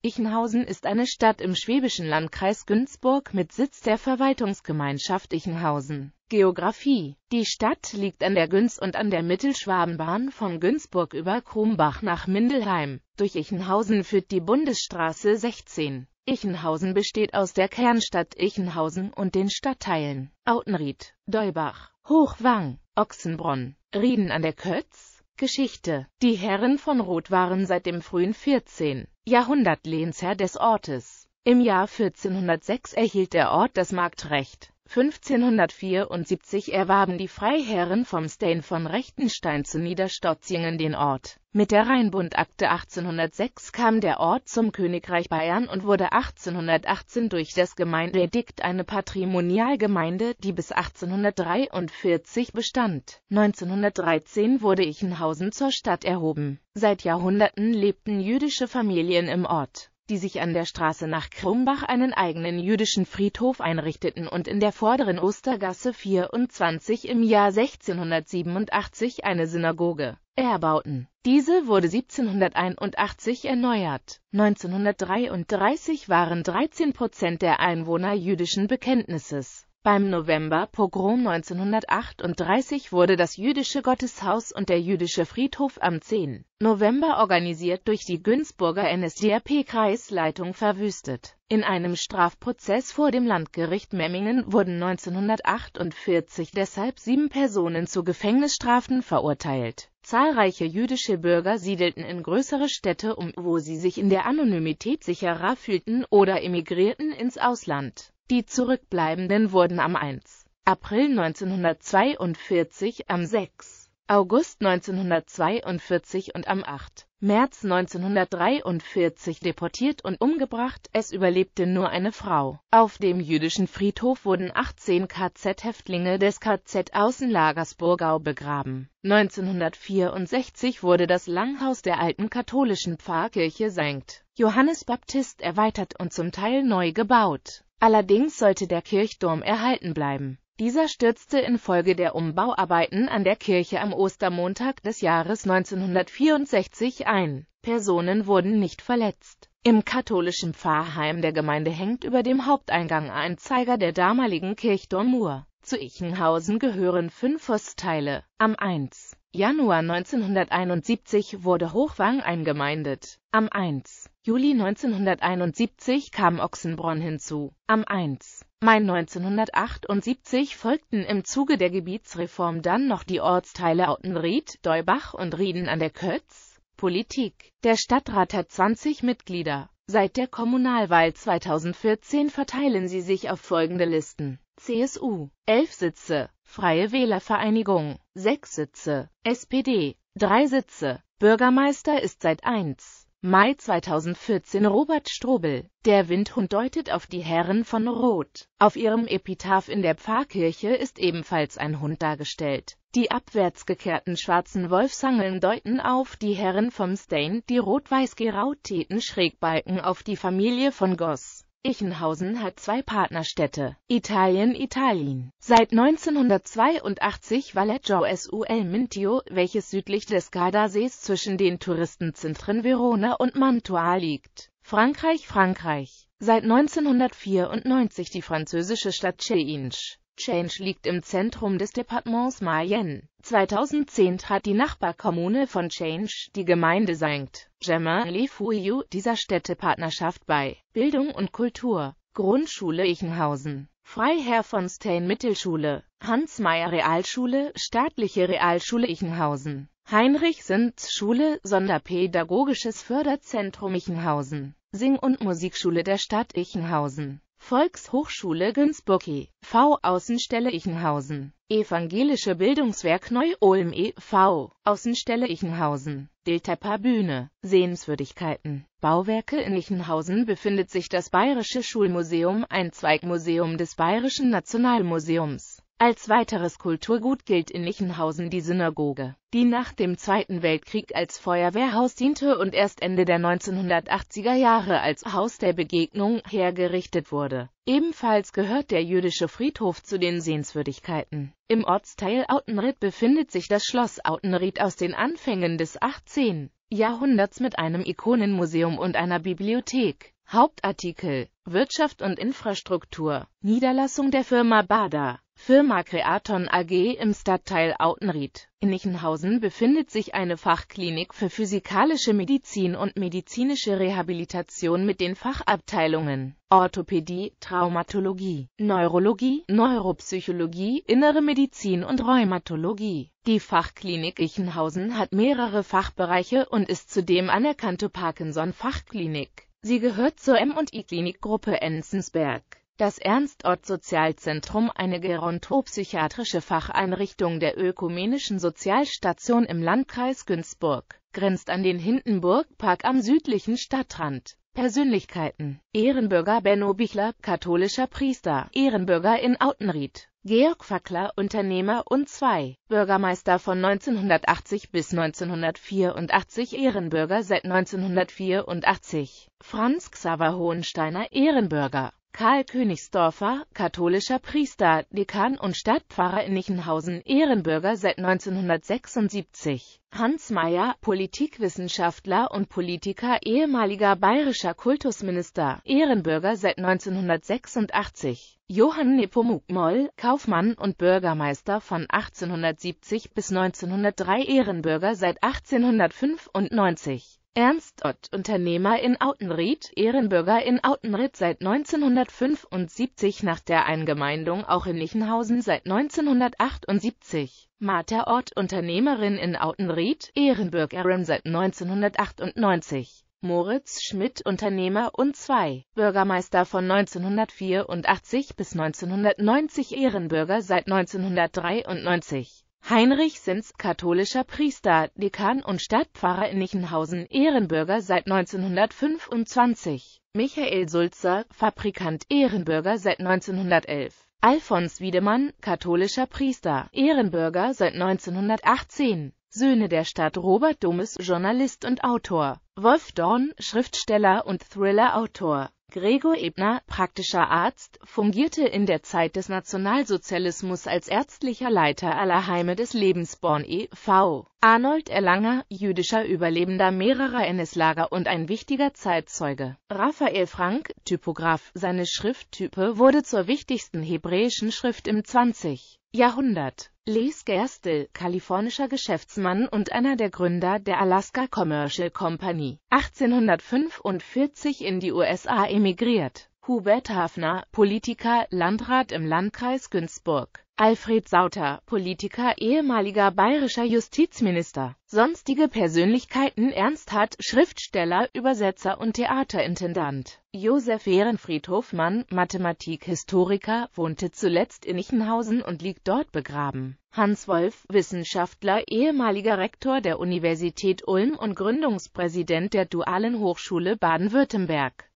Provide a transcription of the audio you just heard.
Ichenhausen ist eine Stadt im schwäbischen Landkreis Günzburg mit Sitz der Verwaltungsgemeinschaft Ichenhausen. Geografie Die Stadt liegt an der Günz und an der Mittelschwabenbahn von Günzburg über Krumbach nach Mindelheim. Durch Ichenhausen führt die Bundesstraße 16. Ichenhausen besteht aus der Kernstadt Ichenhausen und den Stadtteilen Autenried, Deubach, Hochwang, Ochsenbronn, Rieden an der Kötz, Geschichte Die Herren von Roth waren seit dem frühen 14. Jahrhundert Lehnsherr des Ortes. Im Jahr 1406 erhielt der Ort das Marktrecht 1574 erwarben die Freiherren vom Stein von Rechtenstein zu Niederstotzingen den Ort. Mit der Rheinbundakte 1806 kam der Ort zum Königreich Bayern und wurde 1818 durch das Gemeindeedikt eine Patrimonialgemeinde, die bis 1843 bestand. 1913 wurde Ichenhausen zur Stadt erhoben. Seit Jahrhunderten lebten jüdische Familien im Ort die sich an der Straße nach Krumbach einen eigenen jüdischen Friedhof einrichteten und in der vorderen Ostergasse 24 im Jahr 1687 eine Synagoge erbauten. Diese wurde 1781 erneuert. 1933 waren 13 Prozent der Einwohner jüdischen Bekenntnisses. Beim November-Pogrom 1938 wurde das jüdische Gotteshaus und der jüdische Friedhof am 10. November organisiert durch die Günzburger NSDAP-Kreisleitung verwüstet. In einem Strafprozess vor dem Landgericht Memmingen wurden 1948 deshalb sieben Personen zu Gefängnisstrafen verurteilt. Zahlreiche jüdische Bürger siedelten in größere Städte um, wo sie sich in der Anonymität sicherer fühlten oder emigrierten ins Ausland. Die Zurückbleibenden wurden am 1. April 1942, am 6. August 1942 und am 8. März 1943 deportiert und umgebracht, es überlebte nur eine Frau. Auf dem jüdischen Friedhof wurden 18 KZ-Häftlinge des KZ-Außenlagers Burgau begraben. 1964 wurde das Langhaus der alten katholischen Pfarrkirche St. Johannes Baptist erweitert und zum Teil neu gebaut. Allerdings sollte der Kirchturm erhalten bleiben. Dieser stürzte infolge der Umbauarbeiten an der Kirche am Ostermontag des Jahres 1964 ein. Personen wurden nicht verletzt. Im katholischen Pfarrheim der Gemeinde hängt über dem Haupteingang ein Zeiger der damaligen Kirchturmuhr. Zu Ichenhausen gehören fünf Fossteile. Am 1. Januar 1971 wurde Hochwang eingemeindet. Am 1. Juli 1971 kam Ochsenbronn hinzu. Am 1. Mai 1978 folgten im Zuge der Gebietsreform dann noch die Ortsteile Autenried, Deubach und Rieden an der Kötz. Politik Der Stadtrat hat 20 Mitglieder. Seit der Kommunalwahl 2014 verteilen sie sich auf folgende Listen. CSU 11 Sitze, Freie Wählervereinigung 6 Sitze, SPD 3 Sitze, Bürgermeister ist seit 1. Mai 2014 Robert Strobel. Der Windhund deutet auf die Herren von Roth. Auf ihrem Epitaph in der Pfarrkirche ist ebenfalls ein Hund dargestellt. Die abwärts gekehrten schwarzen Wolfsangeln deuten auf die Herren vom Stain, die rot-weiß gerauteten Schrägbalken auf die Familie von Goss. Ichenhausen hat zwei Partnerstädte, Italien Italien. Seit 1982 Valleggio sul Mintio, welches südlich des Gardasees zwischen den Touristenzentren Verona und Mantua liegt. Frankreich Frankreich. Seit 1994 die französische Stadt Change. Change liegt im Zentrum des Departements Mayenne. 2010 trat die Nachbarkommune von Change, die Gemeinde St. germain Le Fouillou, dieser Städtepartnerschaft bei Bildung und Kultur, Grundschule Ichenhausen, Freiherr von Stein Mittelschule, Hans-Meyer Realschule, Staatliche Realschule Ichenhausen, Heinrich-Sintz-Schule, Sonderpädagogisches Förderzentrum Ichenhausen, Sing- und Musikschule der Stadt Ichenhausen, Volkshochschule Günzburg e.V. Außenstelle Ichenhausen Evangelische Bildungswerk Neu-Ulm e.V. Außenstelle Ichenhausen Deltapper Bühne Sehenswürdigkeiten Bauwerke in Ichenhausen befindet sich das Bayerische Schulmuseum, ein Zweigmuseum des Bayerischen Nationalmuseums als weiteres Kulturgut gilt in Lichenhausen die Synagoge, die nach dem Zweiten Weltkrieg als Feuerwehrhaus diente und erst Ende der 1980er Jahre als Haus der Begegnung hergerichtet wurde. Ebenfalls gehört der jüdische Friedhof zu den Sehenswürdigkeiten. Im Ortsteil Autenried befindet sich das Schloss Autenried aus den Anfängen des 18. Jahrhunderts mit einem Ikonenmuseum und einer Bibliothek. Hauptartikel Wirtschaft und Infrastruktur Niederlassung der Firma Bader Firma Creaton AG im Stadtteil Autenried. In Nichenhausen befindet sich eine Fachklinik für physikalische Medizin und medizinische Rehabilitation mit den Fachabteilungen Orthopädie, Traumatologie, Neurologie, Neuropsychologie, Innere Medizin und Rheumatologie. Die Fachklinik Ichenhausen hat mehrere Fachbereiche und ist zudem anerkannte Parkinson-Fachklinik. Sie gehört zur M&I-Klinikgruppe Enzensberg. Das Ernst-Ott-Sozialzentrum, eine gerontopsychiatrische Facheinrichtung der Ökumenischen Sozialstation im Landkreis Günzburg, grenzt an den Hindenburgpark am südlichen Stadtrand Persönlichkeiten Ehrenbürger Benno Bichler, katholischer Priester, Ehrenbürger in Autenried, Georg Fackler, Unternehmer und zwei Bürgermeister von 1980 bis 1984, Ehrenbürger seit 1984, Franz Xaver Hohensteiner, Ehrenbürger Karl Königsdorfer, katholischer Priester, Dekan und Stadtpfarrer in Nichenhausen, Ehrenbürger seit 1976. Hans Meyer, Politikwissenschaftler und Politiker, ehemaliger bayerischer Kultusminister, Ehrenbürger seit 1986. Johann Nepomuk Moll, Kaufmann und Bürgermeister von 1870 bis 1903, Ehrenbürger seit 1895. Ernst Ott, Unternehmer in Autenried, Ehrenbürger in Autenried seit 1975, nach der Eingemeindung auch in Lichenhausen seit 1978. Martha Ott, Unternehmerin in Autenried, Ehrenbürgerin seit 1998. Moritz Schmidt, Unternehmer und zwei Bürgermeister von 1984 bis 1990, Ehrenbürger seit 1993. Heinrich Sins, katholischer Priester, Dekan und Stadtpfarrer in Nichenhausen, Ehrenbürger seit 1925. Michael Sulzer, Fabrikant, Ehrenbürger seit 1911. Alfons Wiedemann, katholischer Priester, Ehrenbürger seit 1918. Söhne der Stadt Robert Domes, Journalist und Autor. Wolf Dorn, Schriftsteller und Thriller-Autor Gregor Ebner, praktischer Arzt, fungierte in der Zeit des Nationalsozialismus als ärztlicher Leiter aller Heime des Lebensborn e.V. Arnold Erlanger, jüdischer Überlebender mehrerer NS-Lager und ein wichtiger Zeitzeuge. Raphael Frank, Typograf, seine Schrifttype wurde zur wichtigsten hebräischen Schrift im 20. Jahrhundert. Les Gerstel, kalifornischer Geschäftsmann und einer der Gründer der Alaska Commercial Company, 1845 in die USA emigriert. Hubert Hafner, Politiker, Landrat im Landkreis Günzburg Alfred Sauter, Politiker, ehemaliger bayerischer Justizminister. Sonstige Persönlichkeiten Ernst Hart, Schriftsteller, Übersetzer und Theaterintendant. Josef Ehrenfried Hofmann, Mathematikhistoriker, wohnte zuletzt in Ichenhausen und liegt dort begraben. Hans Wolf, Wissenschaftler, ehemaliger Rektor der Universität Ulm und Gründungspräsident der Dualen Hochschule Baden-Württemberg.